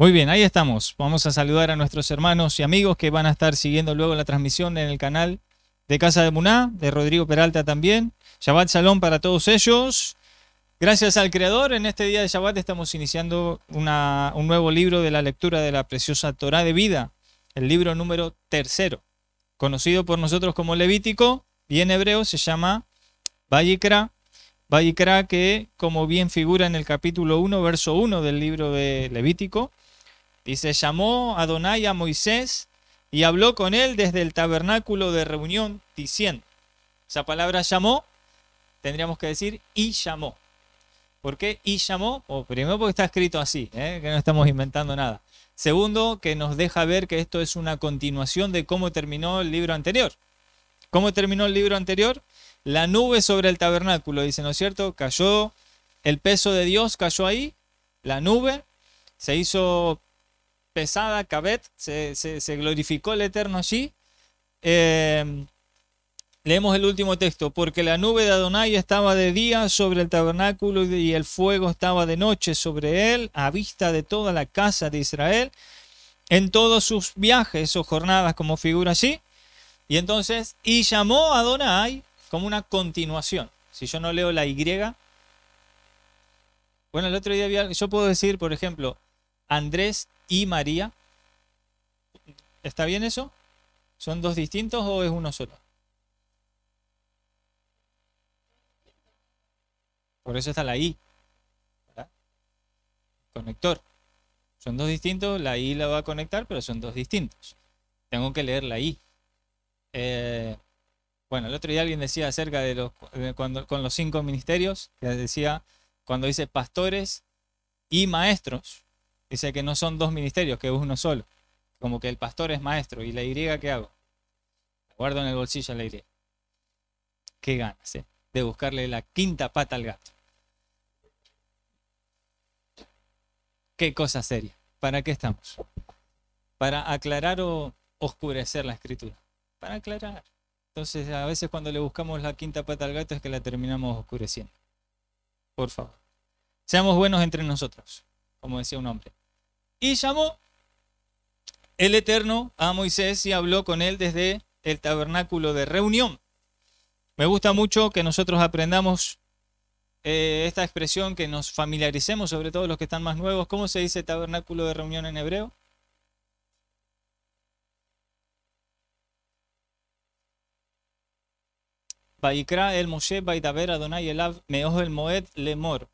Muy bien, ahí estamos. Vamos a saludar a nuestros hermanos y amigos que van a estar siguiendo luego la transmisión en el canal de Casa de Muná, de Rodrigo Peralta también. Shabbat salón para todos ellos. Gracias al Creador, en este día de Shabbat estamos iniciando un nuevo libro de la lectura de la preciosa Torá de vida, el libro número tercero, conocido por nosotros como Levítico bien hebreo se llama Vayikra. Vayikra que, como bien figura en el capítulo 1, verso 1 del libro de Levítico, Dice, llamó Adonai a Moisés y habló con él desde el tabernáculo de reunión diciendo, esa palabra llamó, tendríamos que decir y llamó. ¿Por qué y llamó? primero porque está escrito así, ¿eh? que no estamos inventando nada. Segundo, que nos deja ver que esto es una continuación de cómo terminó el libro anterior. ¿Cómo terminó el libro anterior? La nube sobre el tabernáculo, dice, ¿no es cierto? Cayó, el peso de Dios cayó ahí, la nube, se hizo pesada, cabet, se, glorificó el Eterno allí. Eh, leemos el último texto, porque la nube de Adonai estaba de día sobre el tabernáculo y el fuego estaba de noche sobre él, a vista de toda la casa de Israel, en todos sus viajes o jornadas, como figura así, Y entonces, y llamó a Adonai como una continuación. Si yo no leo la Y, bueno, el otro día yo puedo decir, por ejemplo, Andrés y María. ¿Está bien eso? ¿Son dos distintos o es uno solo? Por eso está la I. Conector. Son dos distintos, la I la va a conectar, pero son dos distintos. Tengo que leer la I. Eh, bueno, el otro día alguien decía acerca de los cuando, con los cinco ministerios, que decía, cuando dice pastores y maestros, Dice que no son dos ministerios, que es uno solo. Como que el pastor es maestro. ¿Y la Y qué hago? guardo en el bolsillo la Y. Qué ganas, ¿eh? De buscarle la quinta pata al gato. Qué cosa seria. ¿Para qué estamos? Para aclarar o oscurecer la escritura. Para aclarar. Entonces, a veces cuando le buscamos la quinta pata al gato es que la terminamos oscureciendo. Por favor. Seamos buenos entre nosotros, como decía un hombre. Y llamó el Eterno a Moisés y habló con él desde el tabernáculo de reunión. Me gusta mucho que nosotros aprendamos eh, esta expresión, que nos familiaricemos, sobre todo los que están más nuevos. ¿Cómo se dice tabernáculo de reunión en hebreo? Baikra el Moshe Baitaber Adonai Elav el Moed Lemor.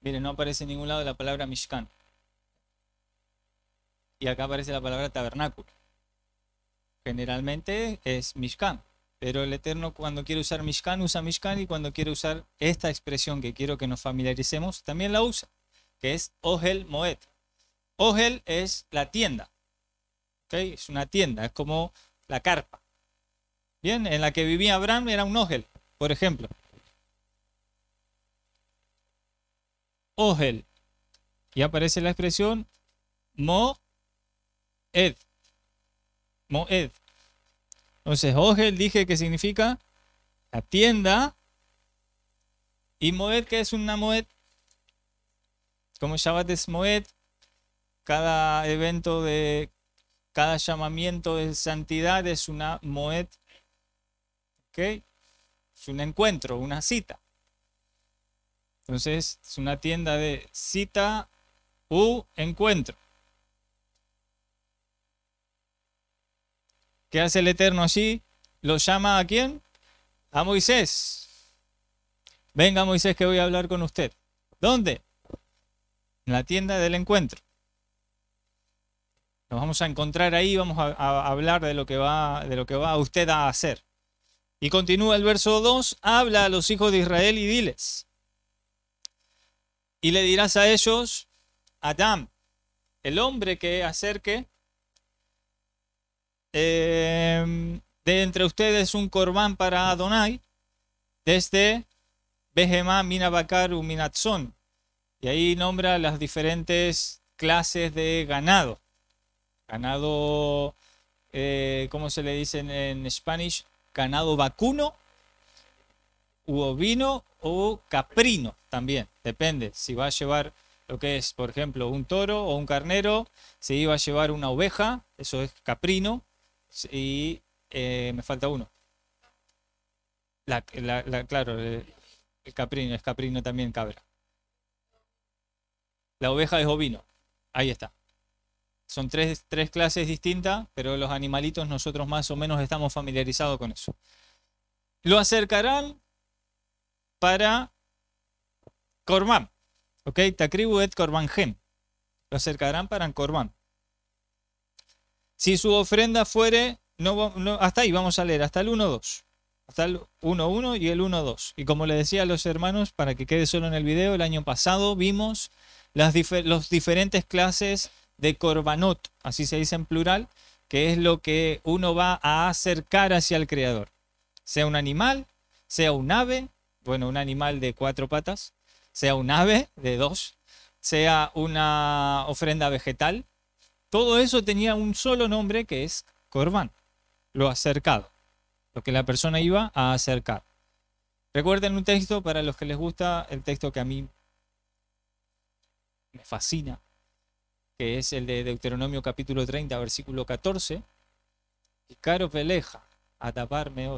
Miren, no aparece en ningún lado la palabra Mishkan y acá aparece la palabra tabernáculo. Generalmente es Mishkan, pero el Eterno cuando quiere usar Mishkan usa Mishkan y cuando quiere usar esta expresión que quiero que nos familiaricemos también la usa, que es Ogel Moed. Ogel es la tienda, es una tienda, es como la carpa. Bien, en la que vivía Abraham era un Ogel, por ejemplo. Ogel. Y aparece la expresión Mo Ed. Moed. Entonces, Ogel dije que significa la tienda. Y Moed, que es una Moed? Como Shabbat es Moed, cada evento de cada llamamiento de santidad es una Moed. ¿Ok? Es un encuentro, una cita. Entonces, es una tienda de cita u encuentro. ¿Qué hace el Eterno allí? ¿Lo llama a quién? A Moisés. Venga Moisés que voy a hablar con usted. ¿Dónde? En la tienda del encuentro. Nos vamos a encontrar ahí, vamos a, hablar de lo, que va, de lo que va usted a hacer. Y continúa el verso 2, habla a los hijos de Israel y diles. Y le dirás a ellos, Adam, el hombre que acerque Em, de entre ustedes un corbán para Adonai desde Behemá Minabacar u Y ahí nombra las diferentes clases de ganado. Ganado, eh, ¿cómo se le dice en, español? Spanish? Ganado vacuno, u ovino o caprino también. Depende si va a llevar lo que es, por ejemplo, un toro o un carnero, si iba a llevar una oveja, eso es caprino, y eh, me falta uno. La, claro, el, caprino, es caprino también cabra. La oveja es ovino. Ahí está. Son tres, tres clases distintas, pero los animalitos nosotros más o menos estamos familiarizados con eso. Lo acercarán para Cormán. ¿Ok? Takribu et Lo acercarán para Corván. Si su ofrenda fuere, no, hasta ahí vamos a leer, hasta el 1-2. Hasta el 1-1 y el 1-2. Y como le decía a los hermanos, para que quede solo en el video, el año pasado vimos las los diferentes clases de Corbanot, así se dice en plural, que es lo que uno va a acercar hacia el Creador. Sea un animal, sea un ave, bueno, un animal de cuatro patas, sea un ave de dos, sea una ofrenda vegetal, todo eso tenía un solo nombre que es Corban, lo acercado, lo que la persona iba a acercar. Recuerden un texto para los que les gusta, el texto que a mí me fascina, que es el de Deuteronomio capítulo 30, versículo 14. Y caro peleja, a taparme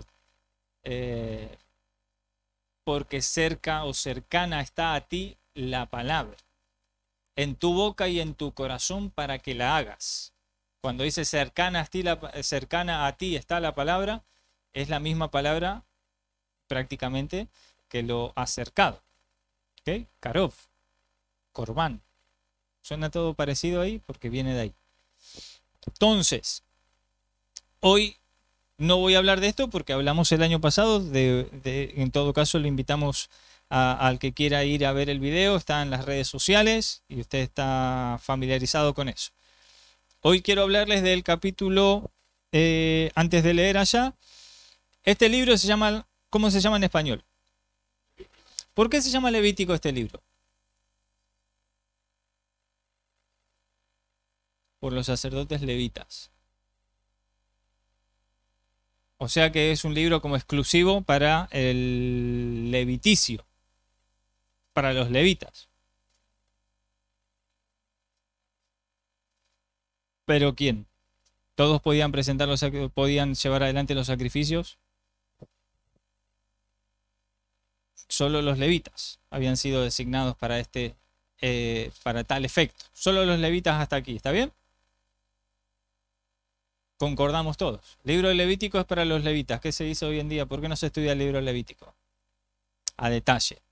eh, porque cerca o cercana está a ti la palabra en tu boca y en tu corazón para que la hagas. Cuando dice cercana a ti, la, cercana a ti está la palabra, es la misma palabra prácticamente que lo acercado. ¿Ok? Karov, Corbán. Suena todo parecido ahí porque viene de ahí. Entonces, hoy no voy a hablar de esto porque hablamos el año pasado, de, de en todo caso le invitamos al que quiera ir a ver el video, está en las redes sociales y usted está familiarizado con eso. Hoy quiero hablarles del capítulo eh, antes de leer allá. Este libro se llama, ¿cómo se llama en español? ¿Por qué se llama Levítico este libro? Por los sacerdotes levitas. O sea que es un libro como exclusivo para el leviticio para los levitas. Pero ¿quién? ¿Todos podían presentar los podían llevar adelante los sacrificios? Solo los levitas habían sido designados para este eh, para tal efecto. Solo los levitas hasta aquí, ¿está bien? Concordamos todos. Libro de Levítico es para los levitas. ¿Qué se dice hoy en día? ¿Por qué no se estudia el libro levítico? A detalle.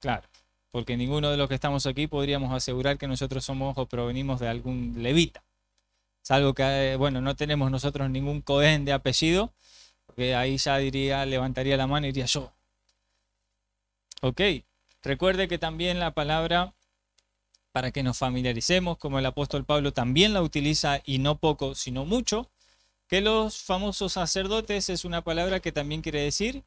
Claro, porque ninguno de los que estamos aquí podríamos asegurar que nosotros somos o provenimos de algún levita. Salvo que, eh, bueno, no tenemos nosotros ningún cohen de apellido, porque ahí ya diría, levantaría la mano y diría yo. Ok, recuerde que también la palabra para que nos familiaricemos, como el apóstol Pablo también la utiliza y no poco, sino mucho, que los famosos sacerdotes es una palabra que también quiere decir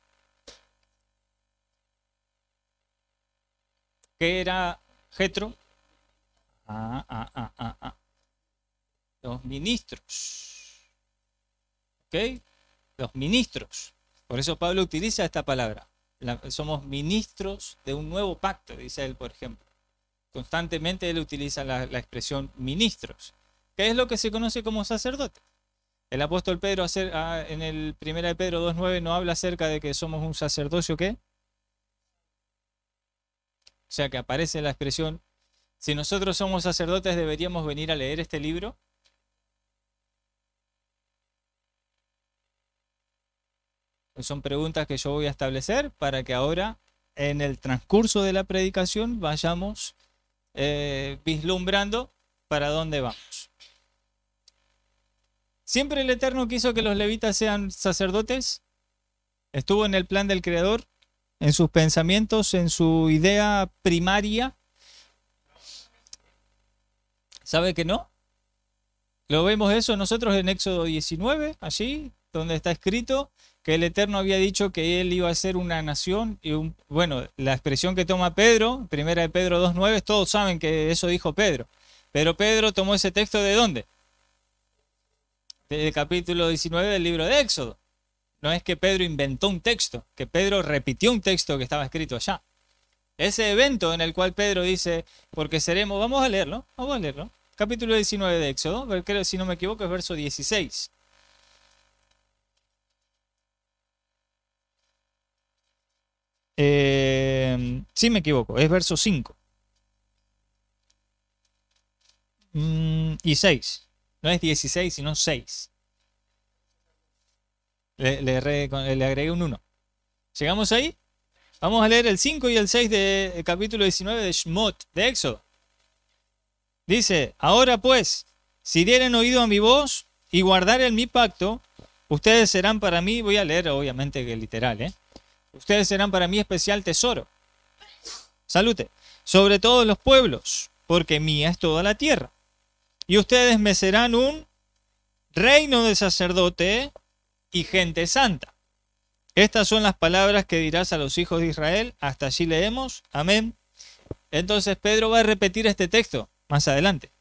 ¿Qué era Getro? Ah, ah, ah, ah, ah, Los ministros. ¿Ok? Los ministros. Por eso Pablo utiliza esta palabra. somos ministros de un nuevo pacto, dice él, por ejemplo. Constantemente él utiliza la, expresión ministros, ¿Qué es lo que se conoce como sacerdote. El apóstol Pedro ah, en el 1 de Pedro 2.9 no habla acerca de que somos un sacerdocio ¿qué? O sea que aparece la expresión, si nosotros somos sacerdotes deberíamos venir a leer este libro. Pues son preguntas que yo voy a establecer para que ahora, en el transcurso de la predicación, vayamos eh, vislumbrando para dónde vamos. Siempre el Eterno quiso que los levitas sean sacerdotes. Estuvo en el plan del Creador en sus pensamientos, en su idea primaria. ¿Sabe que no? Lo vemos eso nosotros en Éxodo 19, allí donde está escrito que el Eterno había dicho que él iba a ser una nación y un, bueno, la expresión que toma Pedro, primera de Pedro 2.9, todos saben que eso dijo Pedro, pero Pedro tomó ese texto de dónde? Del capítulo 19 del libro de Éxodo. No es que Pedro inventó un texto, que Pedro repitió un texto que estaba escrito allá. Ese evento en el cual Pedro dice, porque seremos, vamos a leerlo, vamos a leerlo. Capítulo 19 de Éxodo, creo, si no me equivoco, es verso 16. si eh, sí me equivoco, es verso 5. Mm, y 6. No es 16, sino 6. Le, agregué un 1. ¿Llegamos ahí? Vamos a leer el 5 y el 6 del de, eh, capítulo 19 de Shmot, de Éxodo. Dice, ahora pues, si dieren oído a mi voz y guardaren mi pacto, ustedes serán para mí, voy a leer obviamente que literal, ¿eh? ustedes serán para mí especial tesoro. Salute, sobre todos los pueblos, porque mía es toda la tierra. Y ustedes me serán un reino de sacerdote y gente santa. Estas son las palabras que dirás a los hijos de Israel. Hasta allí leemos. Amén. Entonces Pedro va a repetir este texto más adelante.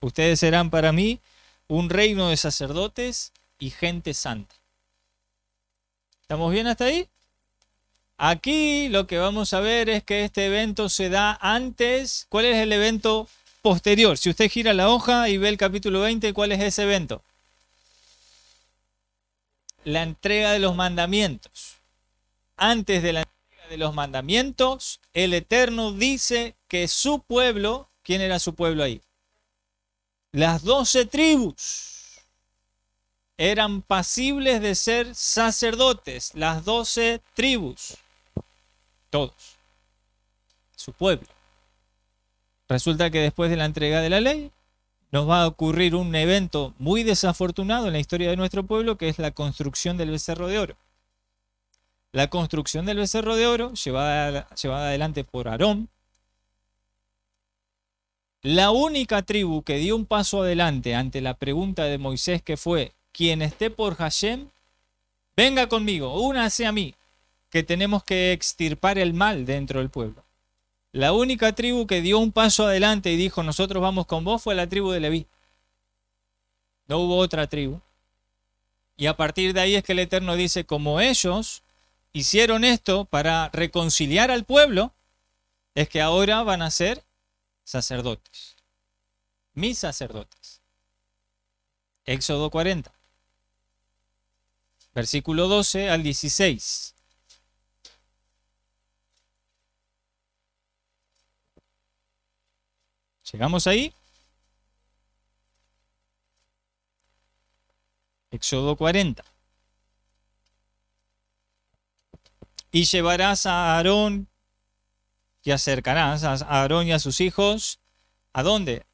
Ustedes serán para mí un reino de sacerdotes y gente santa. ¿Estamos bien hasta ahí? Aquí lo que vamos a ver es que este evento se da antes. ¿Cuál es el evento posterior? Si usted gira la hoja y ve el capítulo 20, ¿cuál es ese evento? la entrega de los mandamientos. Antes de la entrega de los mandamientos, el Eterno dice que su pueblo, ¿quién era su pueblo ahí? Las doce tribus eran pasibles de ser sacerdotes, las doce tribus, todos, su pueblo. Resulta que después de la entrega de la ley, nos va a ocurrir un evento muy desafortunado en la historia de nuestro pueblo, que es la construcción del becerro de oro. La construcción del becerro de oro, llevada, llevada adelante por Aarón, la única tribu que dio un paso adelante ante la pregunta de Moisés que fue, quien esté por Hashem, venga conmigo, únase a mí, que tenemos que extirpar el mal dentro del pueblo. La única tribu que dio un paso adelante y dijo, nosotros vamos con vos, fue la tribu de Leví. No hubo otra tribu. Y a partir de ahí es que el Eterno dice, como ellos hicieron esto para reconciliar al pueblo, es que ahora van a ser sacerdotes. Mis sacerdotes. Éxodo 40, versículo 12 al 16. ¿Llegamos ahí? Éxodo 40. Y llevarás a Aarón y acercarás a Aarón y a sus hijos. ¿A dónde?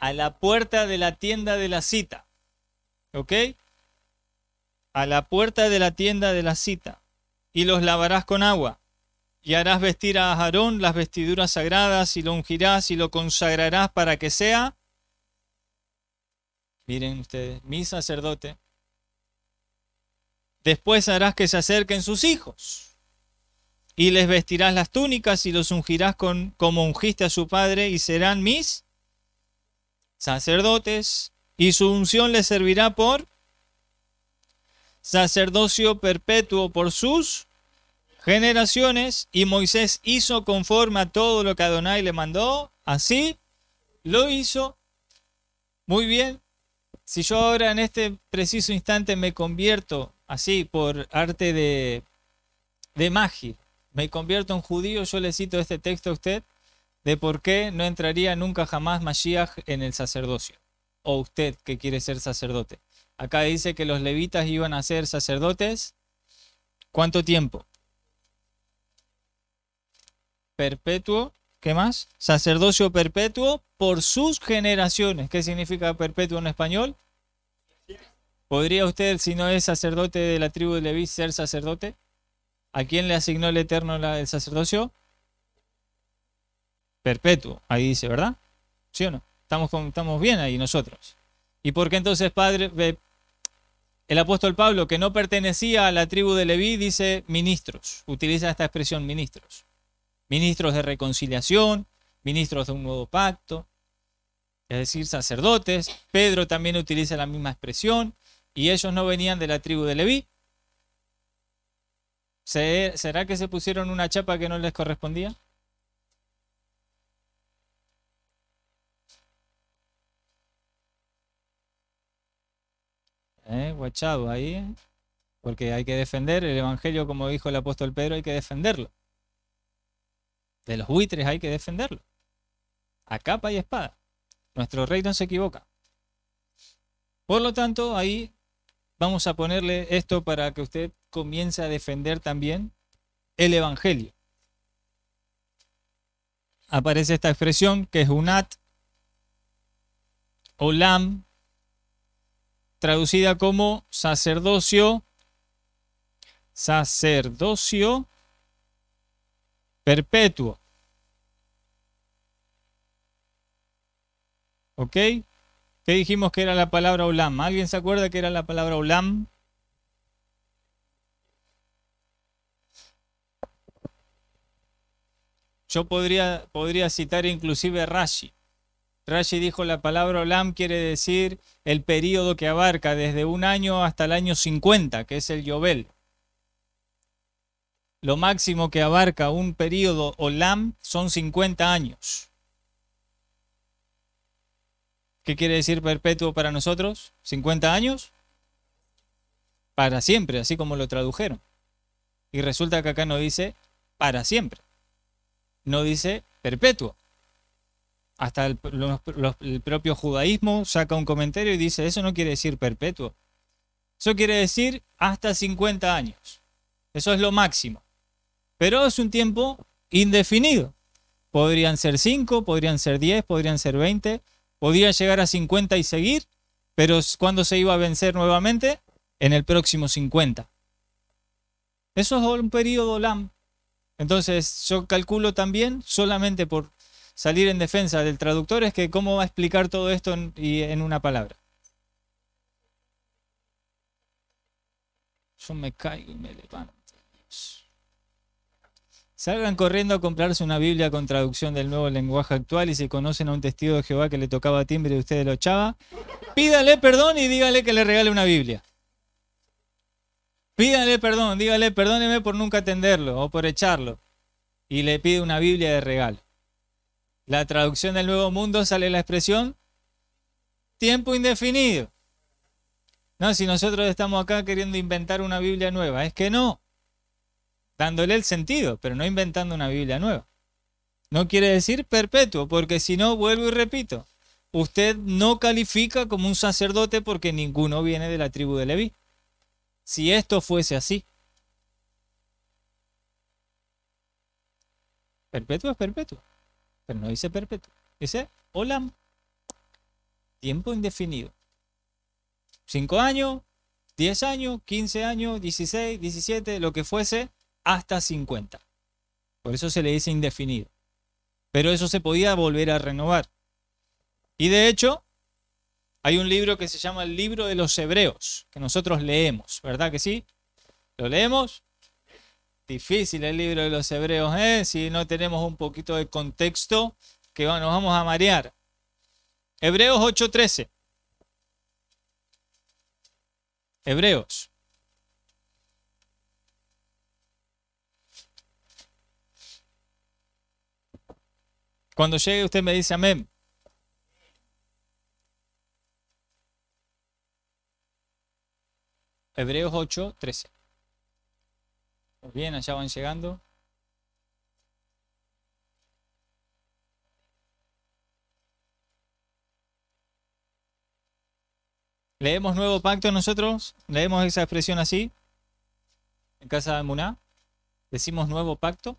A la puerta de la tienda de la cita. ¿Ok? A la puerta de la tienda de la cita. Y los lavarás con agua y harás vestir a Aarón las vestiduras sagradas y lo ungirás y lo consagrarás para que sea, miren ustedes, mi sacerdote. Después harás que se acerquen sus hijos y les vestirás las túnicas y los ungirás como ungiste a su padre y serán mis sacerdotes y su unción les servirá por sacerdocio perpetuo por sus generaciones y Moisés hizo conforme a todo lo que Adonai le mandó. Así lo hizo. Muy bien. Si yo ahora en este preciso instante me convierto así por arte de, magia, me convierto en judío, yo le cito este texto a usted de por qué no entraría nunca jamás Mashiach en el sacerdocio. O usted que quiere ser sacerdote. Acá dice que los levitas iban a ser sacerdotes. ¿Cuánto tiempo? perpetuo, ¿qué más? Sacerdocio perpetuo por sus generaciones. ¿Qué significa perpetuo en español? ¿Podría usted, si no es sacerdote de la tribu de Leví, ser sacerdote? ¿A quién le asignó el Eterno el sacerdocio? Perpetuo, ahí dice, ¿verdad? ¿Sí o no? Estamos, estamos bien ahí nosotros. ¿Y por qué entonces padre, el apóstol Pablo, que no pertenecía a la tribu de Leví, dice ministros? Utiliza esta expresión ministros ministros de reconciliación, ministros de un nuevo pacto, es decir, sacerdotes. Pedro también utiliza la misma expresión, y ellos no venían de la tribu de Leví. ¿Será que se pusieron una chapa que no les correspondía? Eh, guachado ahí, porque hay que defender el Evangelio, como dijo el apóstol Pedro, hay que defenderlo. De los buitres hay que defenderlo. A capa y espada. Nuestro rey no se equivoca. Por lo tanto, ahí vamos a ponerle esto para que usted comience a defender también el Evangelio. Aparece esta expresión que es unat, olam, traducida como sacerdocio, sacerdocio perpetuo. ¿Ok? ¿Qué dijimos que era la palabra ulam? ¿Alguien se acuerda que era la palabra ulam? Yo podría, podría citar inclusive Rashi. Rashi dijo la palabra ulam quiere decir el periodo que abarca desde un año hasta el año 50, que es el Yobel. Lo máximo que abarca un periodo OLAM son 50 años. ¿Qué quiere decir perpetuo para nosotros? ¿50 años? Para siempre, así como lo tradujeron. Y resulta que acá no dice para siempre. No dice perpetuo. Hasta el, el propio judaísmo saca un comentario y dice, eso no quiere decir perpetuo. Eso quiere decir hasta 50 años. Eso es lo máximo pero es un tiempo indefinido. Podrían ser 5, podrían ser 10, podrían ser 20, podría llegar a 50 y seguir, pero cuando se iba a vencer nuevamente, en el próximo 50. Eso es un periodo LAM. Entonces, yo calculo también, solamente por salir en defensa del traductor, es que cómo va a explicar todo esto en, en una palabra. Yo me caigo y me levanto. Salgan corriendo a comprarse una Biblia con traducción del nuevo lenguaje actual y si conocen a un testigo de Jehová que le tocaba timbre y ustedes lo echaba, pídale perdón y dígale que le regale una Biblia. Pídale perdón, dígale perdóneme por nunca atenderlo o por echarlo. Y le pide una Biblia de regalo. La traducción del Nuevo Mundo sale la expresión tiempo indefinido. No, si nosotros estamos acá queriendo inventar una Biblia nueva, es que no dándole el sentido, pero no inventando una Biblia nueva. No quiere decir perpetuo, porque si no, vuelvo y repito, usted no califica como un sacerdote porque ninguno viene de la tribu de Leví. Si esto fuese así, perpetuo es perpetuo, pero no dice perpetuo, dice hola, tiempo indefinido. Cinco años, diez años, 15 años, 16, 17, lo que fuese, hasta 50. Por eso se le dice indefinido. Pero eso se podía volver a renovar. Y de hecho, hay un libro que se llama el libro de los hebreos, que nosotros leemos, ¿verdad que sí? ¿Lo leemos? Difícil el libro de los hebreos, ¿eh? Si no tenemos un poquito de contexto, que nos vamos a marear. Hebreos 8:13. Hebreos Cuando llegue usted me dice amén. Hebreos 8, 13. Bien, allá van llegando. ¿Leemos nuevo pacto nosotros? ¿Leemos esa expresión así? En casa de Muná. ¿Decimos nuevo pacto?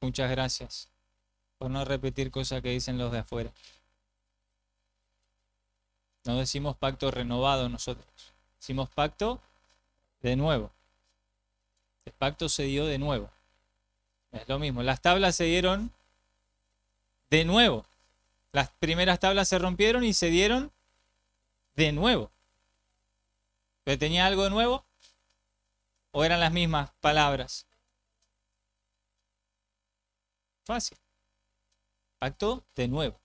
Muchas gracias por no repetir cosas que dicen los de afuera. No decimos pacto renovado nosotros, decimos pacto de nuevo. El pacto se dio de nuevo. Es lo mismo, las tablas se dieron de nuevo. Las primeras tablas se rompieron y se dieron de nuevo. ¿Pero tenía algo de nuevo? ¿O eran las mismas palabras? Fácil. Pacto de nuevo.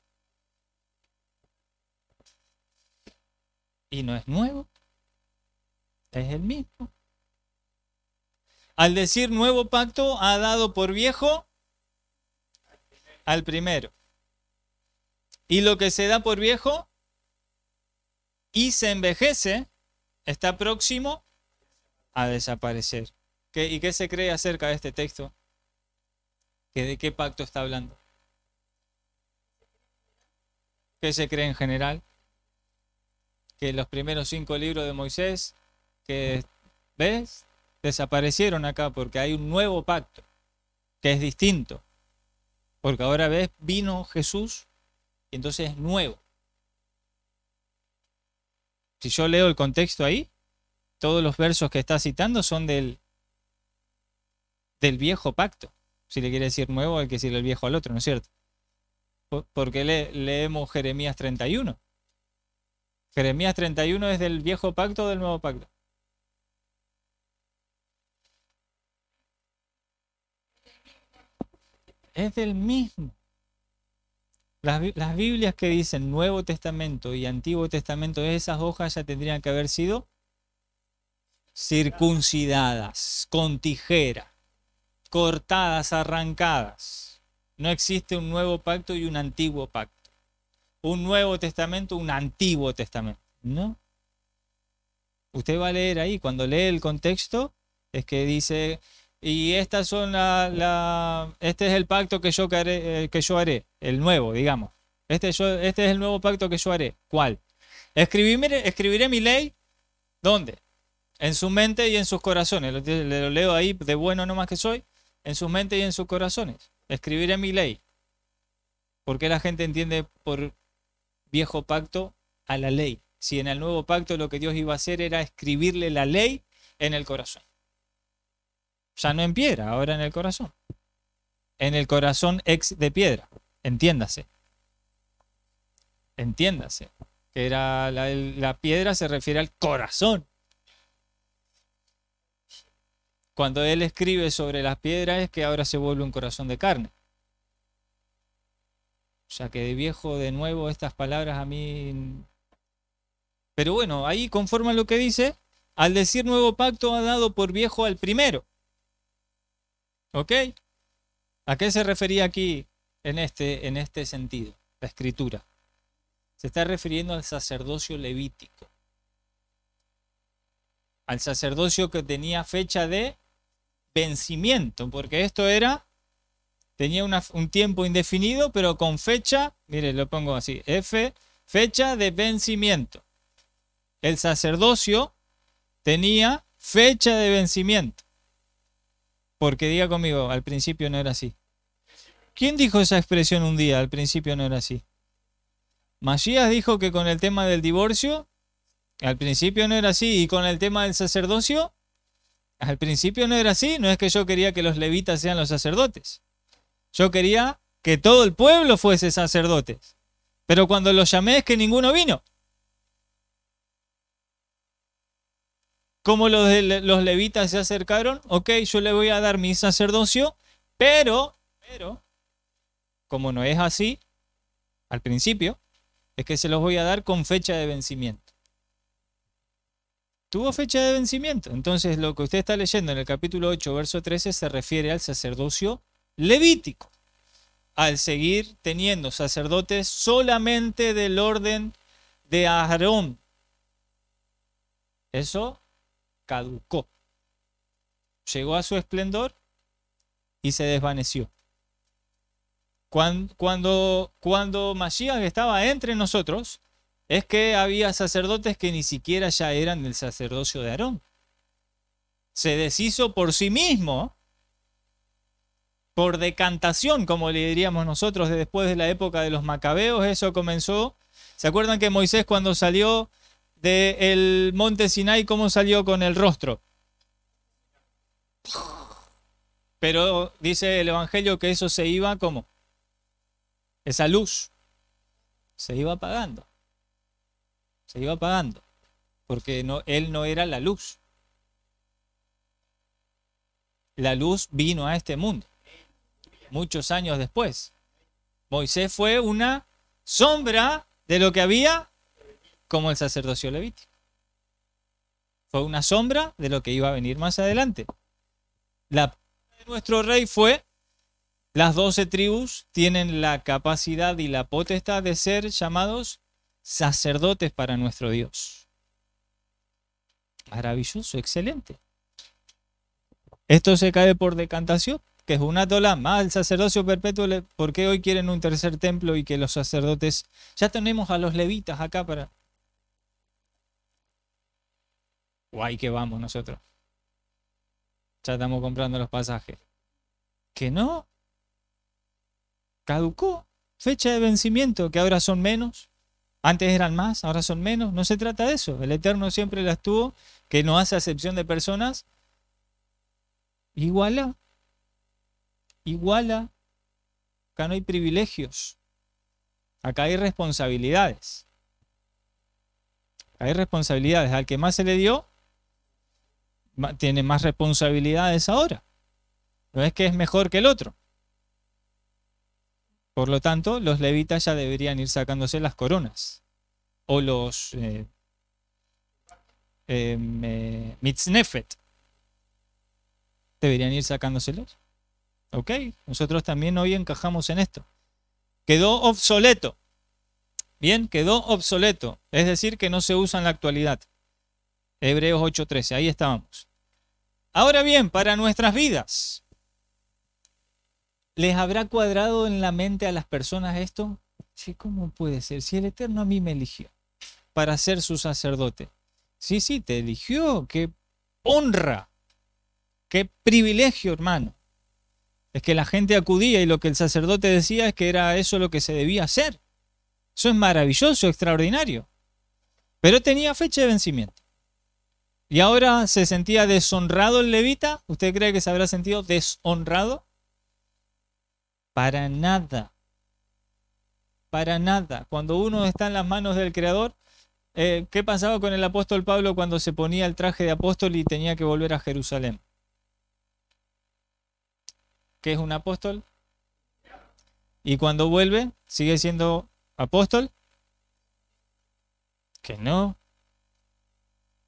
Y no es nuevo. Es el mismo. Al decir nuevo pacto, ha dado por viejo al primero. Y lo que se da por viejo y se envejece está próximo a desaparecer. ¿Y qué se cree acerca de este texto? ¿De qué pacto está hablando? ¿Qué se cree en general? Que los primeros cinco libros de Moisés, que, ¿ves? Desaparecieron acá porque hay un nuevo pacto, que es distinto. Porque ahora, ¿ves? Vino Jesús y entonces es nuevo. Si yo leo el contexto ahí, todos los versos que está citando son del, del viejo pacto. Si le quiere decir nuevo, hay que decirle el viejo al otro, ¿no es cierto? Porque leemos Jeremías 31. Jeremías 31 es del viejo pacto o del nuevo pacto. Es del mismo. Las, Biblias que dicen Nuevo Testamento y Antiguo Testamento, esas hojas ya tendrían que haber sido circuncidadas con tijera cortadas, arrancadas. No existe un nuevo pacto y un antiguo pacto. Un nuevo testamento, un antiguo testamento. No. Usted va a leer ahí, cuando lee el contexto, es que dice, y estas son la, este es el pacto que yo, haré, eh, que yo haré, el nuevo, digamos. Este, este, es el nuevo pacto que yo haré. ¿Cuál? Escribiré, mi ley. ¿Dónde? En su mente y en sus corazones. Lo, lo leo ahí de bueno nomás que soy en sus mentes y en sus corazones. Escribiré mi ley. Porque la gente entiende por viejo pacto a la ley. Si en el nuevo pacto lo que Dios iba a hacer era escribirle la ley en el corazón. Ya no en piedra, ahora en el corazón. En el corazón ex de piedra. Entiéndase. Entiéndase. Que era la, la piedra se refiere al corazón cuando él escribe sobre las piedras es que ahora se vuelve un corazón de carne. O sea que de viejo de nuevo estas palabras a mí... Pero bueno, ahí conforman lo que dice, al decir nuevo pacto ha dado por viejo al primero. ¿Ok? ¿A qué se refería aquí en este, en este sentido? La escritura. Se está refiriendo al sacerdocio levítico. Al sacerdocio que tenía fecha de vencimiento, porque esto era, tenía un tiempo indefinido, pero con fecha, mire, lo pongo así, F, fecha de vencimiento. El sacerdocio tenía fecha de vencimiento. Porque diga conmigo, al principio no era así. ¿Quién dijo esa expresión un día? Al principio no era así. Masías dijo que con el tema del divorcio, al principio no era así, y con el tema del sacerdocio, al principio no era así, no es que yo quería que los levitas sean los sacerdotes. Yo quería que todo el pueblo fuese sacerdotes. Pero cuando los llamé es que ninguno vino. Como los, levitas se acercaron, ok, yo le voy a dar mi sacerdocio, pero, pero, como no es así, al principio, es que se los voy a dar con fecha de vencimiento tuvo fecha de vencimiento. Entonces, lo que usted está leyendo en el capítulo 8, verso 13, se refiere al sacerdocio levítico. Al seguir teniendo sacerdotes solamente del orden de Aarón. Eso caducó. Llegó a su esplendor y se desvaneció. Cuando, cuando, estaba entre nosotros, es que había sacerdotes que ni siquiera ya eran del sacerdocio de Aarón. Se deshizo por sí mismo, por decantación, como le diríamos nosotros después de la época de los macabeos, eso comenzó. ¿Se acuerdan que Moisés cuando salió del monte Sinai, cómo salió con el rostro? Pero dice el Evangelio que eso se iba como esa luz se iba apagando se iba apagando, porque no, él no era la luz. La luz vino a este mundo muchos años después. Moisés fue una sombra de lo que había como el sacerdocio levítico. Fue una sombra de lo que iba a venir más adelante. La de nuestro rey fue, las doce tribus tienen la capacidad y la potestad de ser llamados sacerdotes para nuestro Dios. Maravilloso, excelente. Esto se cae por decantación, que es una tola más el sacerdocio perpetuo. ¿Por qué hoy quieren un tercer templo y que los sacerdotes... Ya tenemos a los levitas acá para... Guay que vamos nosotros. Ya estamos comprando los pasajes. Que no. Caducó. Fecha de vencimiento, que ahora son menos. Antes eran más, ahora son menos. No se trata de eso. El Eterno siempre las tuvo, que no hace acepción de personas. Iguala. Iguala. Acá no hay privilegios. Acá hay responsabilidades. Hay responsabilidades. Al que más se le dio, tiene más responsabilidades ahora. No es que es mejor que el otro. Por lo tanto, los levitas ya deberían ir sacándose las coronas o los eh, em, eh, mitznefet. Deberían ir sacándoselos. ¿Ok? Nosotros también hoy encajamos en esto. Quedó obsoleto. Bien, quedó obsoleto. Es decir, que no se usa en la actualidad. Hebreos 8:13, ahí estábamos. Ahora bien, para nuestras vidas, ¿Les habrá cuadrado en la mente a las personas esto? Sí, ¿cómo puede ser? Si el Eterno a mí me eligió para ser su sacerdote. Sí, sí, te eligió. Qué honra. Qué privilegio, hermano. Es que la gente acudía y lo que el sacerdote decía es que era eso lo que se debía hacer. Eso es maravilloso, extraordinario. Pero tenía fecha de vencimiento. Y ahora se sentía deshonrado el levita. ¿Usted cree que se habrá sentido deshonrado? Para nada. Para nada. Cuando uno está en las manos del Creador, eh, ¿qué pasaba con el apóstol Pablo cuando se ponía el traje de apóstol y tenía que volver a Jerusalén? ¿Qué es un apóstol? Y cuando vuelve, ¿sigue siendo apóstol? Que no.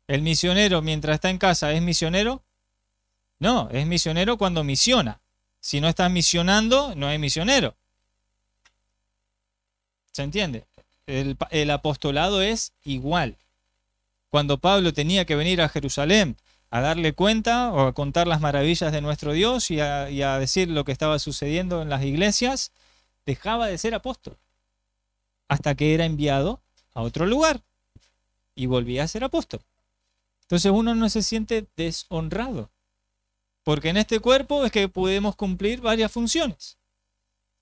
¿El misionero mientras está en casa es misionero? No, es misionero cuando misiona. Si no estás misionando, no hay misionero. ¿Se entiende? El, apostolado es igual. Cuando Pablo tenía que venir a Jerusalén a darle cuenta o a contar las maravillas de nuestro Dios y a decir lo que estaba sucediendo en las iglesias, dejaba de ser apóstol hasta que era enviado a otro lugar y volvía a ser apóstol. Entonces uno no se siente deshonrado. Porque en este cuerpo es que podemos cumplir varias funciones.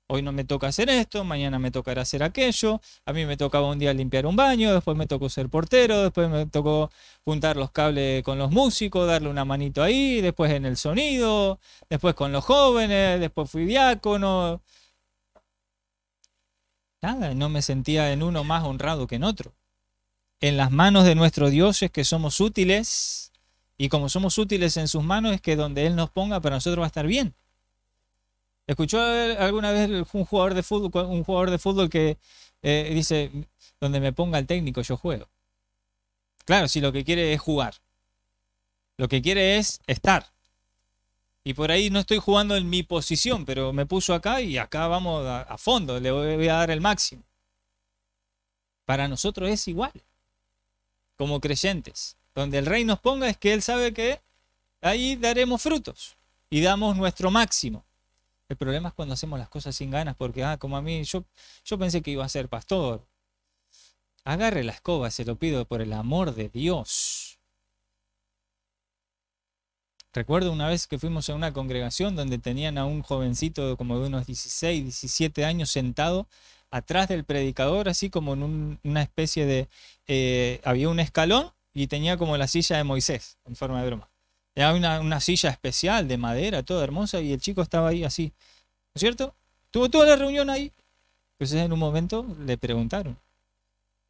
Hoy no me toca hacer esto, mañana me tocará hacer aquello, a mí me tocaba un día limpiar un baño, después me tocó ser portero, después me tocó juntar los cables con los músicos, darle una manito ahí, después en el sonido, después con los jóvenes, después fui diácono. Nada, no me sentía en uno más honrado que en otro. En las manos de nuestros dioses que somos útiles y como somos útiles en sus manos, es que donde Él nos ponga para nosotros va a estar bien. ¿Escuchó alguna vez un jugador de fútbol, que eh, dice, donde me ponga el técnico, yo juego? Claro, si lo que quiere es jugar. Lo que quiere es estar. Y por ahí no estoy jugando en mi posición, pero me puso acá y acá vamos a, fondo, le voy a dar el máximo. Para nosotros es igual, como creyentes donde el rey nos ponga, es que Él sabe que ahí daremos frutos y damos nuestro máximo. El problema es cuando hacemos las cosas sin ganas, porque, ah, como a mí, yo, yo pensé que iba a ser pastor. Agarre la escoba, se lo pido por el amor de Dios. Recuerdo una vez que fuimos a una congregación donde tenían a un jovencito como de unos 16, 17 años sentado atrás del predicador, así como en una especie de... Eh, había un escalón y tenía como la silla de Moisés, en forma de broma. Era una, una silla especial de madera, toda hermosa, y el chico estaba ahí así. ¿No es cierto? Tuvo toda la reunión ahí. Entonces en un momento le preguntaron,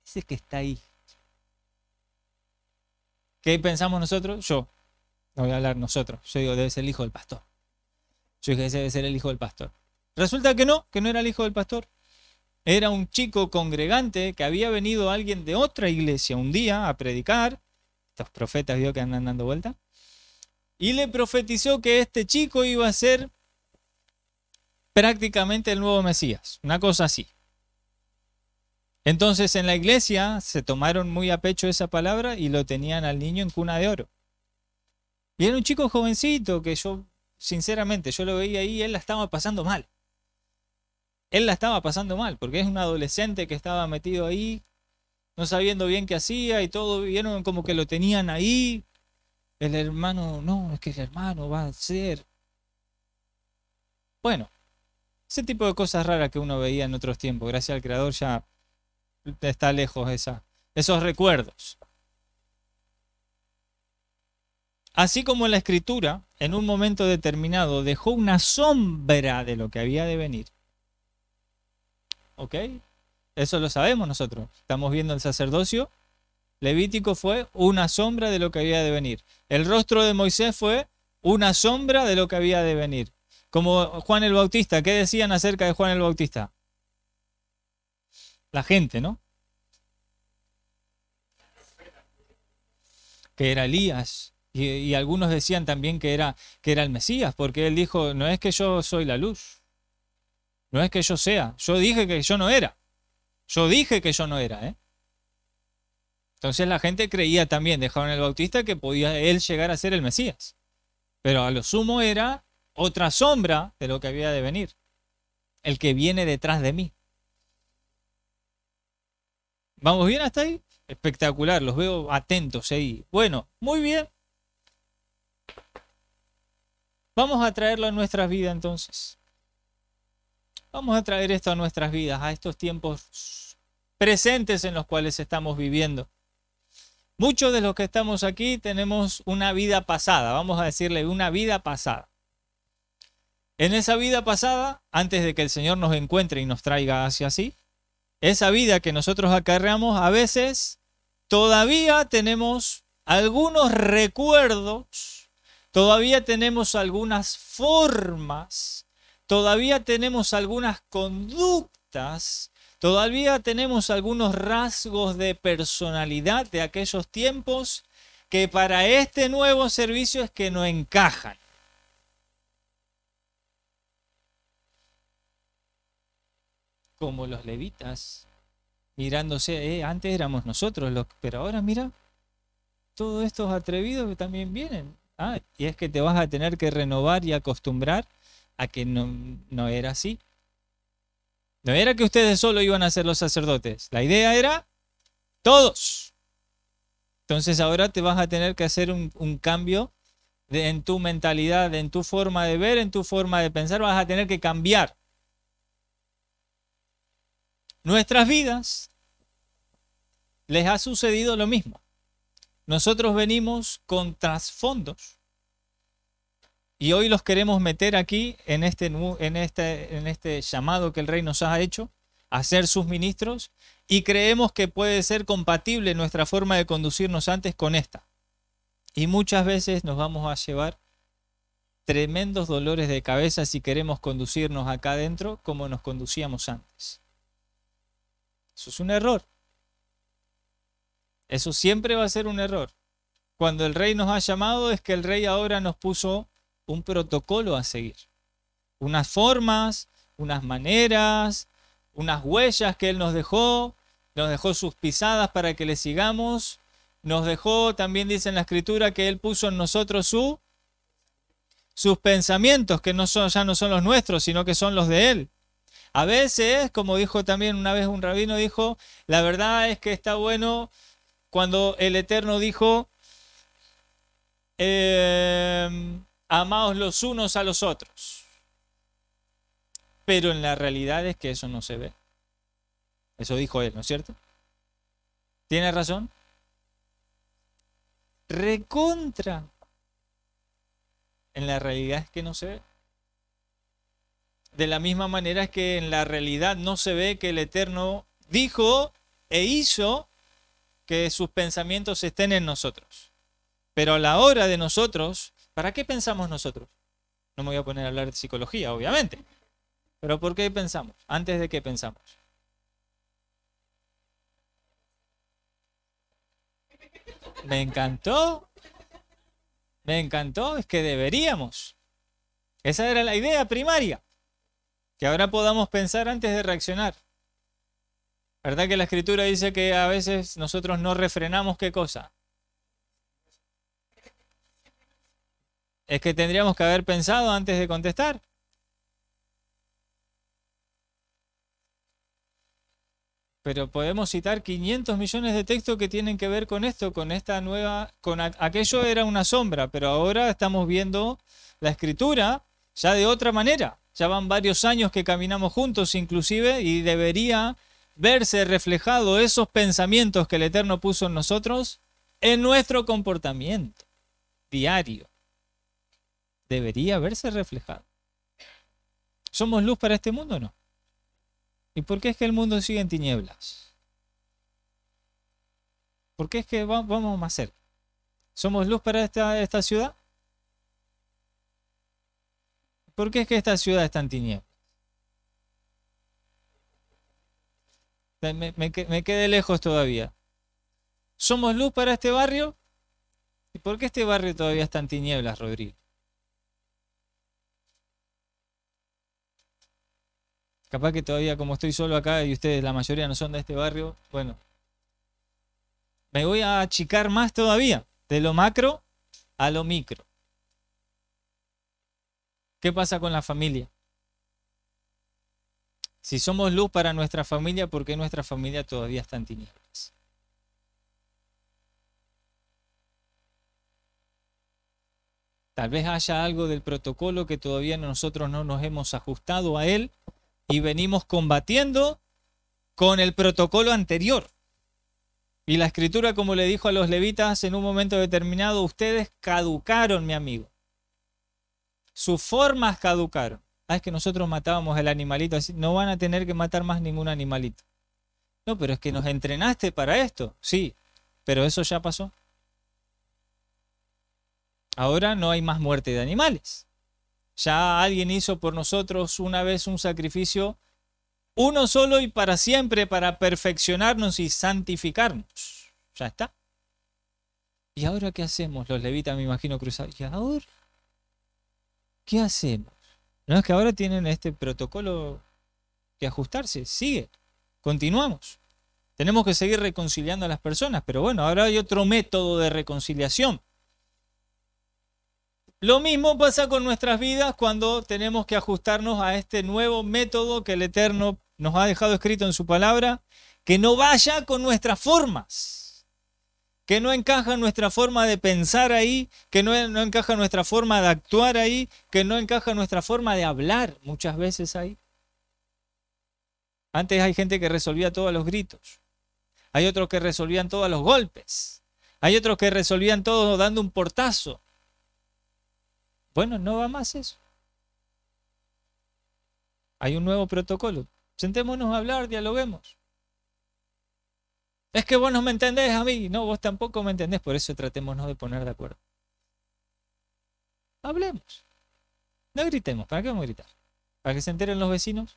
ese que está ahí. ¿Qué pensamos nosotros? Yo, no voy a hablar nosotros, yo digo, debe ser el hijo del pastor. Yo dije, ese debe ser el hijo del pastor. Resulta que no, que no era el hijo del pastor. Era un chico congregante que había venido alguien de otra iglesia un día a predicar. Estos profetas vio que andan dando vuelta. Y le profetizó que este chico iba a ser prácticamente el nuevo Mesías. Una cosa así. Entonces en la iglesia se tomaron muy a pecho esa palabra y lo tenían al niño en cuna de oro. Y era un chico jovencito que yo, sinceramente, yo lo veía ahí y él la estaba pasando mal él la estaba pasando mal, porque es un adolescente que estaba metido ahí, no sabiendo bien qué hacía y todo, vieron como que lo tenían ahí. El hermano, no, es que el hermano va a ser. Bueno, ese tipo de cosas raras que uno veía en otros tiempos, gracias al creador ya está lejos esa, esos recuerdos. Así como la escritura, en un momento determinado, dejó una sombra de lo que había de venir ¿ok? Eso lo sabemos nosotros. Estamos viendo el sacerdocio. Levítico fue una sombra de lo que había de venir. El rostro de Moisés fue una sombra de lo que había de venir. Como Juan el Bautista, ¿qué decían acerca de Juan el Bautista? La gente, ¿no? Que era Elías. Y, y algunos decían también que era, que era el Mesías, porque él dijo, no es que yo soy la luz, no es que yo sea, yo dije que yo no era. Yo dije que yo no era, ¿eh? Entonces la gente creía también de Juan el Bautista que podía él llegar a ser el Mesías. Pero a lo sumo era otra sombra de lo que había de venir. El que viene detrás de mí. ¿Vamos bien hasta ahí? Espectacular, los veo atentos ahí. Bueno, muy bien. Vamos a traerlo a nuestras vidas entonces. Vamos a traer esto a nuestras vidas, a estos tiempos presentes en los cuales estamos viviendo. Muchos de los que estamos aquí tenemos una vida pasada, vamos a decirle una vida pasada. En esa vida pasada, antes de que el Señor nos encuentre y nos traiga hacia sí, esa vida que nosotros acarreamos, a veces todavía tenemos algunos recuerdos, todavía tenemos algunas formas todavía tenemos algunas conductas, todavía tenemos algunos rasgos de personalidad de aquellos tiempos que para este nuevo servicio es que no encajan. Como los levitas, mirándose, eh, antes éramos nosotros, pero ahora mira, todos estos atrevidos que también vienen. Ah, y es que te vas a tener que renovar y acostumbrar a que no, no era así. No era que ustedes solo iban a ser los sacerdotes. La idea era todos. Entonces ahora te vas a tener que hacer un, cambio en tu mentalidad, en tu forma de ver, en tu forma de pensar. Vas a tener que cambiar nuestras vidas. Les ha sucedido lo mismo. Nosotros venimos con trasfondos y hoy los queremos meter aquí en este, en este, en este llamado que el rey nos ha hecho a ser sus ministros y creemos que puede ser compatible nuestra forma de conducirnos antes con esta. Y muchas veces nos vamos a llevar tremendos dolores de cabeza si queremos conducirnos acá adentro como nos conducíamos antes. Eso es un error. Eso siempre va a ser un error. Cuando el rey nos ha llamado es que el rey ahora nos puso un protocolo a seguir, unas formas, unas maneras, unas huellas que Él nos dejó, nos dejó sus pisadas para que le sigamos, nos dejó, también dice en la escritura, que Él puso en nosotros su, sus pensamientos, que no son, ya no son los nuestros, sino que son los de Él. A veces, como dijo también una vez un rabino, dijo, la verdad es que está bueno cuando el Eterno dijo, em, amaos los unos a los otros. Pero en la realidad es que eso no se ve. Eso dijo él, ¿no es cierto? ¿Tiene razón? Recontra. En la realidad es que no se ve. De la misma manera es que en la realidad no se ve que el Eterno dijo e hizo que sus pensamientos estén en nosotros. Pero a la hora de nosotros ¿Para qué pensamos nosotros? No me voy a poner a hablar de psicología, obviamente. Pero ¿por qué pensamos? ¿Antes de qué pensamos? Me encantó. Me encantó. Es que deberíamos. Esa era la idea primaria. Que ahora podamos pensar antes de reaccionar. ¿Verdad que la escritura dice que a veces nosotros no refrenamos qué cosa? es que tendríamos que haber pensado antes de contestar. Pero podemos citar 500 millones de textos que tienen que ver con esto, con esta nueva, con aquello era una sombra, pero ahora estamos viendo la escritura ya de otra manera. Ya van varios años que caminamos juntos inclusive y debería verse reflejado esos pensamientos que el Eterno puso en nosotros en nuestro comportamiento diario debería verse reflejado. ¿Somos luz para este mundo o no? ¿Y por qué es que el mundo sigue en tinieblas? ¿Por qué es que vamos más cerca? ¿Somos luz para esta, ciudad? ¿Por qué es que esta ciudad está en tinieblas? Me, me, quedé lejos todavía. ¿Somos luz para este barrio? ¿Y por qué este barrio todavía está en tinieblas, Rodrigo? Capaz que todavía como estoy solo acá y ustedes la mayoría no son de este barrio, bueno, me voy a achicar más todavía, de lo macro a lo micro. ¿Qué pasa con la familia? Si somos luz para nuestra familia, ¿por qué nuestra familia todavía está en tinieblas? Tal vez haya algo del protocolo que todavía nosotros no nos hemos ajustado a él y venimos combatiendo con el protocolo anterior. Y la escritura, como le dijo a los levitas en un momento determinado, ustedes caducaron, mi amigo. Sus formas caducaron. Ah, es que nosotros matábamos el animalito, así no van a tener que matar más ningún animalito. No, pero es que nos entrenaste para esto. Sí, pero eso ya pasó. Ahora no hay más muerte de animales. Ya alguien hizo por nosotros una vez un sacrificio, uno solo y para siempre, para perfeccionarnos y santificarnos. Ya está. ¿Y ahora qué hacemos? Los levitas, me imagino, cruzados. ¿Y ahora? ¿Qué hacemos? No es que ahora tienen este protocolo que ajustarse. Sigue. Continuamos. Tenemos que seguir reconciliando a las personas, pero bueno, ahora hay otro método de reconciliación. Lo mismo pasa con nuestras vidas cuando tenemos que ajustarnos a este nuevo método que el Eterno nos ha dejado escrito en su palabra, que no vaya con nuestras formas, que no encaja nuestra forma de pensar ahí, que no, encaja nuestra forma de actuar ahí, que no encaja nuestra forma de hablar muchas veces ahí. Antes hay gente que resolvía todos los gritos, hay otros que resolvían todos los golpes, hay otros que resolvían todo dando un portazo, bueno, no va más eso. Hay un nuevo protocolo. Sentémonos a hablar, dialoguemos. Es que vos no me entendés a mí. No, vos tampoco me entendés. Por eso tratémonos de poner de acuerdo. Hablemos. No gritemos. ¿Para qué vamos a gritar? ¿Para que se enteren los vecinos?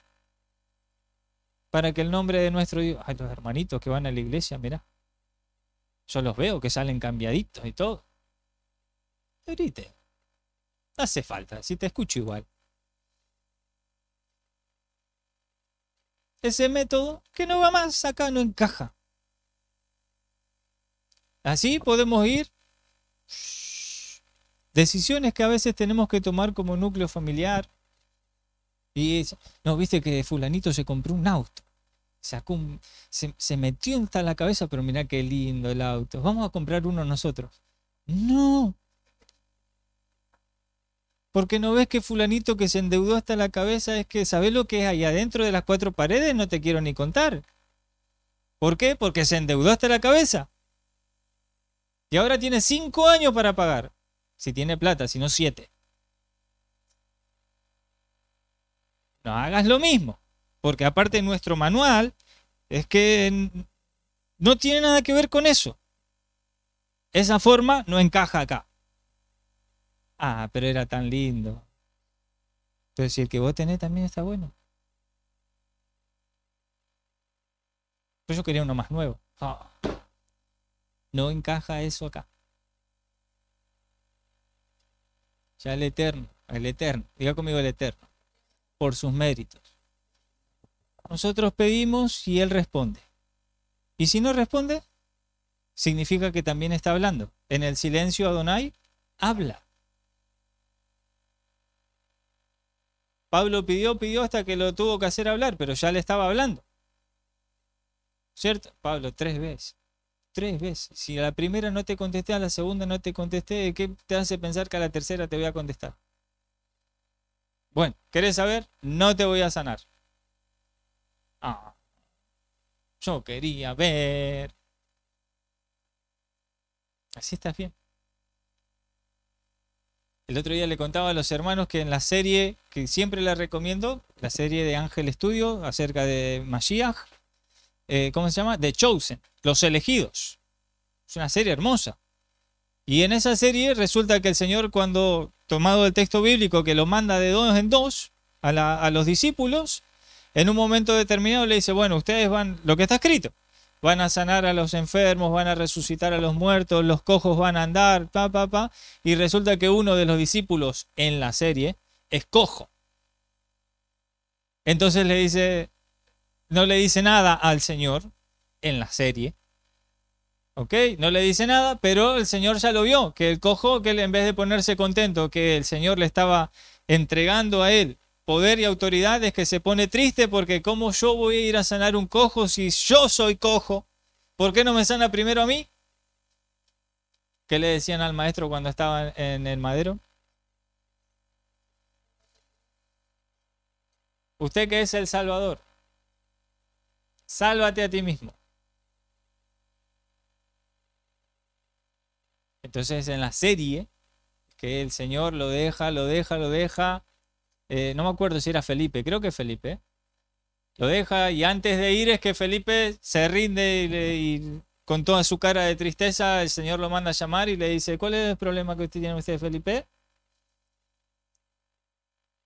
¿Para que el nombre de nuestro Dios... Ay, los hermanitos que van a la iglesia, mirá. Yo los veo que salen cambiaditos y todo. No griten hace falta, si te escucho igual. Ese método que no va más acá, no encaja. Así podemos ir. Decisiones que a veces tenemos que tomar como núcleo familiar. Y no, viste que fulanito se compró un auto. Sacó un, se, se, metió en la cabeza, pero mirá qué lindo el auto. Vamos a comprar uno nosotros. No, porque no ves que fulanito que se endeudó hasta la cabeza es que, ¿sabes lo que es ahí adentro de las cuatro paredes? No te quiero ni contar. ¿Por qué? Porque se endeudó hasta la cabeza. Y ahora tiene cinco años para pagar. Si tiene plata, si no siete. No hagas lo mismo. Porque aparte nuestro manual es que no tiene nada que ver con eso. Esa forma no encaja acá. Ah, pero era tan lindo. Pero si el que vos tenés también está bueno. Pero pues yo quería uno más nuevo. No encaja eso acá. Ya el Eterno, el Eterno, diga conmigo el Eterno, por sus méritos. Nosotros pedimos y Él responde. Y si no responde, significa que también está hablando. En el silencio Adonai habla. Pablo pidió, pidió hasta que lo tuvo que hacer hablar, pero ya le estaba hablando. ¿Cierto? Pablo, tres veces. Tres veces. Si a la primera no te contesté, a la segunda no te contesté, ¿qué te hace pensar que a la tercera te voy a contestar? Bueno, ¿querés saber? No te voy a sanar. Ah, yo quería ver. Así estás bien. El otro día le contaba a los hermanos que en la serie, que siempre la recomiendo, la serie de Ángel Estudio acerca de Mashiach, eh, ¿cómo se llama? The Chosen, Los Elegidos. Es una serie hermosa. Y en esa serie resulta que el Señor, cuando tomado el texto bíblico que lo manda de dos en dos a los discípulos, en un momento determinado le dice, bueno, ustedes van lo que está escrito van a sanar a los enfermos, van a resucitar a los muertos, los cojos van a andar, pa, pa, pa. Y resulta que uno de los discípulos en la serie es cojo. Entonces le dice, no le dice nada al Señor en la serie. ¿Ok? No le dice nada, pero el Señor ya lo vio, que el cojo, que él, en vez de ponerse contento, que el Señor le estaba entregando a él poder y autoridades que se pone triste porque cómo yo voy a ir a sanar un cojo si yo soy cojo, ¿por qué no me sana primero a mí? ¿Qué le decían al maestro cuando estaba en el madero? Usted que es el Salvador, sálvate a ti mismo. Entonces en la serie, que el Señor lo deja, lo deja, lo deja, eh, no me acuerdo si era Felipe, creo que Felipe. Lo deja y antes de ir es que Felipe se rinde y, con toda su cara de tristeza el señor lo manda a llamar y le dice, ¿cuál es el problema que usted tiene usted, Felipe?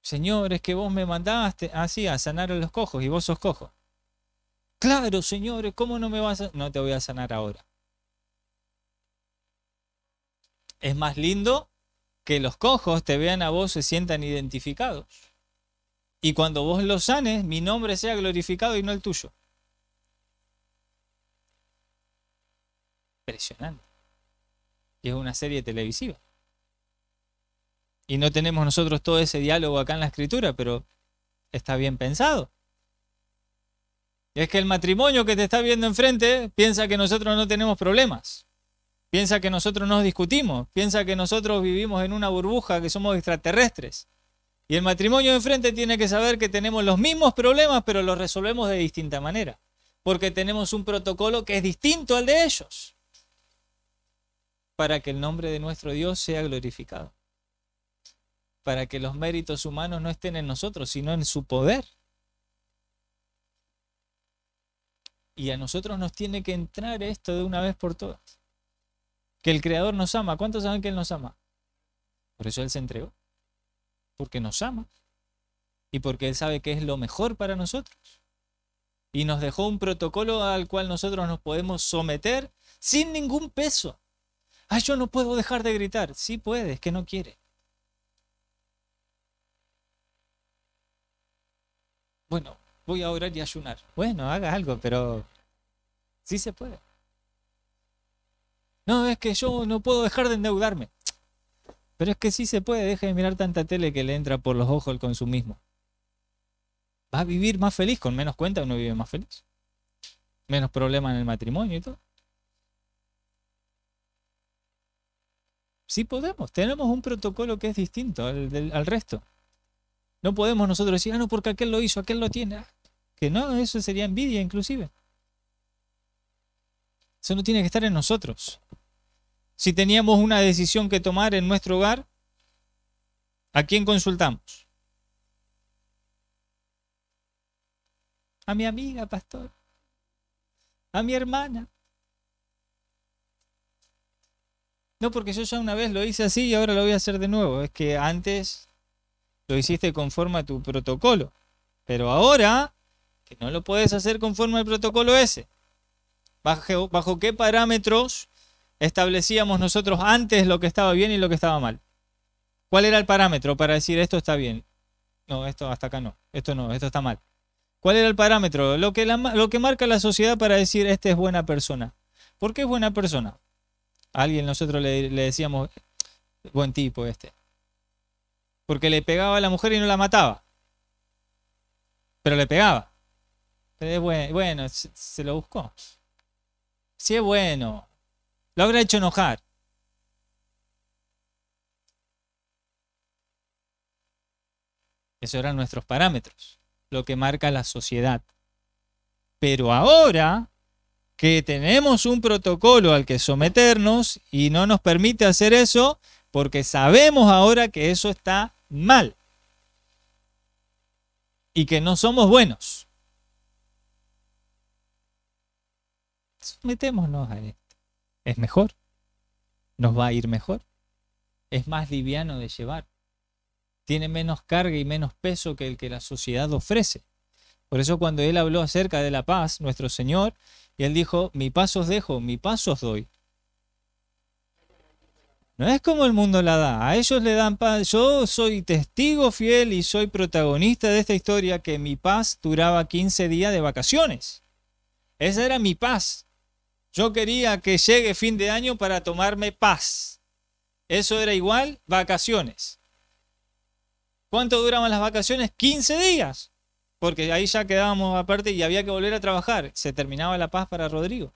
Señor, es que vos me mandaste así a sanar a los cojos y vos sos cojo. Claro, señores, ¿cómo no me vas a... No te voy a sanar ahora. Es más lindo que los cojos te vean a vos, se sientan identificados. Y cuando vos los sanes, mi nombre sea glorificado y no el tuyo. Impresionante. Y es una serie televisiva. Y no tenemos nosotros todo ese diálogo acá en la escritura, pero está bien pensado. Y es que el matrimonio que te está viendo enfrente piensa que nosotros no tenemos problemas. Piensa que nosotros nos discutimos, piensa que nosotros vivimos en una burbuja, que somos extraterrestres. Y el matrimonio de enfrente tiene que saber que tenemos los mismos problemas, pero los resolvemos de distinta manera, porque tenemos un protocolo que es distinto al de ellos, para que el nombre de nuestro Dios sea glorificado, para que los méritos humanos no estén en nosotros, sino en su poder. Y a nosotros nos tiene que entrar esto de una vez por todas el Creador nos ama. ¿Cuántos saben que Él nos ama? Por eso Él se entregó. Porque nos ama. Y porque Él sabe que es lo mejor para nosotros. Y nos dejó un protocolo al cual nosotros nos podemos someter sin ningún peso. ay yo no puedo dejar de gritar. Sí puedes, que no quiere. Bueno, voy a orar y ayunar. Bueno, haga algo, pero sí se puede. No, es que yo no puedo dejar de endeudarme. Pero es que sí se puede, Deja de mirar tanta tele que le entra por los ojos el consumismo. Va a vivir más feliz, con menos cuenta uno vive más feliz. Menos problemas en el matrimonio y todo. Sí podemos, tenemos un protocolo que es distinto al, al resto. No podemos nosotros decir, ah, no, porque aquel lo hizo, aquel lo tiene. Ah, que no, eso sería envidia inclusive. Eso no tiene que estar en nosotros. Si teníamos una decisión que tomar en nuestro hogar, ¿a quién consultamos? A mi amiga, pastor. A mi hermana. No, porque yo ya una vez lo hice así y ahora lo voy a hacer de nuevo. Es que antes lo hiciste conforme a tu protocolo. Pero ahora, que no lo puedes hacer conforme al protocolo ese. ¿Bajo, bajo qué parámetros establecíamos nosotros antes lo que estaba bien y lo que estaba mal. ¿Cuál era el parámetro para decir esto está bien? No, esto hasta acá no, esto no, esto está mal. ¿Cuál era el parámetro? Lo que, lo que marca la sociedad para decir este es buena persona. ¿Por qué es buena persona? A alguien nosotros le, decíamos buen tipo este. Porque le pegaba a la mujer y no la mataba. Pero le pegaba. Pero es bueno, se, lo buscó. Si es bueno, lo habrá hecho enojar. Esos eran nuestros parámetros, lo que marca la sociedad. Pero ahora que tenemos un protocolo al que someternos y no nos permite hacer eso, porque sabemos ahora que eso está mal y que no somos buenos. Sometémonos a eso es mejor, nos va a ir mejor, es más liviano de llevar, tiene menos carga y menos peso que el que la sociedad ofrece. Por eso cuando él habló acerca de la paz, nuestro Señor, y él dijo, mi paz os dejo, mi paz os doy. No es como el mundo la da, a ellos le dan paz. Yo soy testigo fiel y soy protagonista de esta historia que mi paz duraba 15 días de vacaciones. Esa era mi paz. Yo quería que llegue fin de año para tomarme paz. Eso era igual, vacaciones. ¿Cuánto duraban las vacaciones? 15 días. Porque ahí ya quedábamos aparte y había que volver a trabajar. Se terminaba la paz para Rodrigo.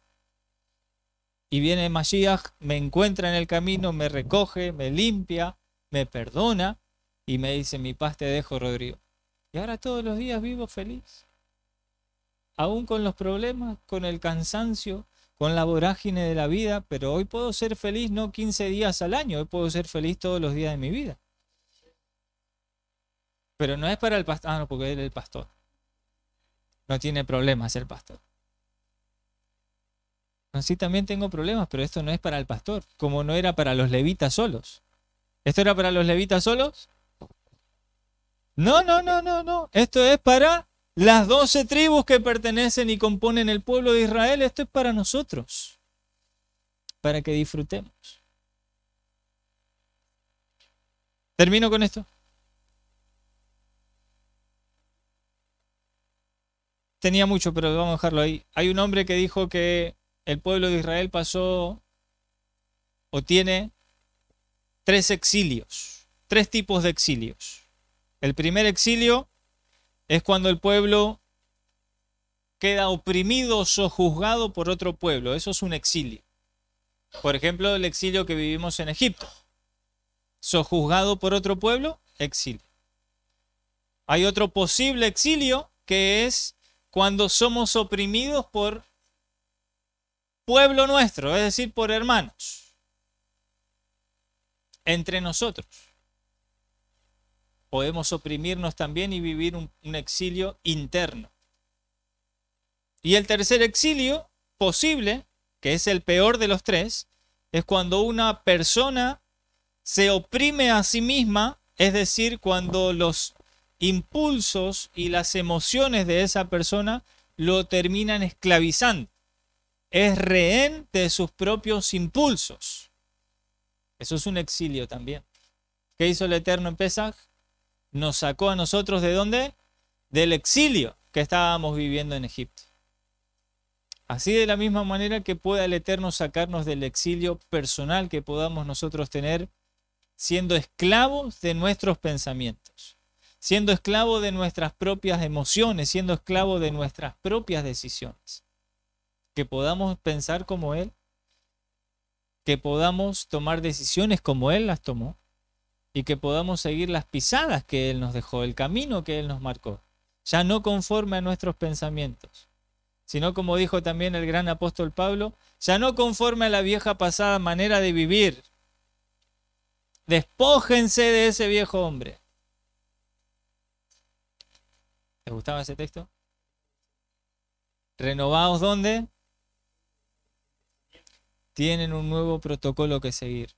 Y viene Mashiach, me encuentra en el camino, me recoge, me limpia, me perdona y me dice, mi paz te dejo, Rodrigo. Y ahora todos los días vivo feliz. Aún con los problemas, con el cansancio, con la vorágine de la vida, pero hoy puedo ser feliz no 15 días al año, hoy puedo ser feliz todos los días de mi vida. Pero no es para el pastor, ah, no, porque él es el pastor. No tiene problemas el pastor. Así también tengo problemas, pero esto no es para el pastor, como no era para los levitas solos. ¿Esto era para los levitas solos? No, no, no, no, no. Esto es para las doce tribus que pertenecen y componen el pueblo de Israel, esto es para nosotros, para que disfrutemos. Termino con esto. Tenía mucho, pero vamos a dejarlo ahí. Hay un hombre que dijo que el pueblo de Israel pasó o tiene tres exilios, tres tipos de exilios. El primer exilio es cuando el pueblo queda oprimido o sojuzgado por otro pueblo. Eso es un exilio. Por ejemplo, el exilio que vivimos en Egipto. Sojuzgado por otro pueblo, exilio. Hay otro posible exilio que es cuando somos oprimidos por pueblo nuestro, es decir, por hermanos, entre nosotros podemos oprimirnos también y vivir un, exilio interno. Y el tercer exilio posible, que es el peor de los tres, es cuando una persona se oprime a sí misma, es decir, cuando los impulsos y las emociones de esa persona lo terminan esclavizando. Es rehén de sus propios impulsos. Eso es un exilio también. ¿Qué hizo el Eterno en Pesaj? nos sacó a nosotros de dónde? Del exilio que estábamos viviendo en Egipto. Así de la misma manera que pueda el Eterno sacarnos del exilio personal que podamos nosotros tener siendo esclavos de nuestros pensamientos, siendo esclavos de nuestras propias emociones, siendo esclavos de nuestras propias decisiones. Que podamos pensar como Él, que podamos tomar decisiones como Él las tomó, y que podamos seguir las pisadas que Él nos dejó, el camino que Él nos marcó, ya no conforme a nuestros pensamientos, sino como dijo también el gran apóstol Pablo, ya no conforme a la vieja pasada manera de vivir. Despójense de ese viejo hombre. ¿Te gustaba ese texto? ¿Renovados dónde? Tienen un nuevo protocolo que seguir.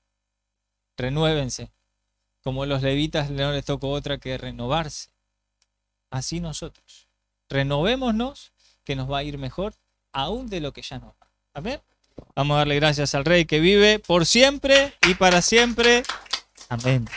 Renuévense. Como los levitas no les tocó otra que renovarse. Así nosotros. Renovémonos que nos va a ir mejor aún de lo que ya no va. Amén. Vamos a darle gracias al Rey que vive por siempre y para siempre. Amén.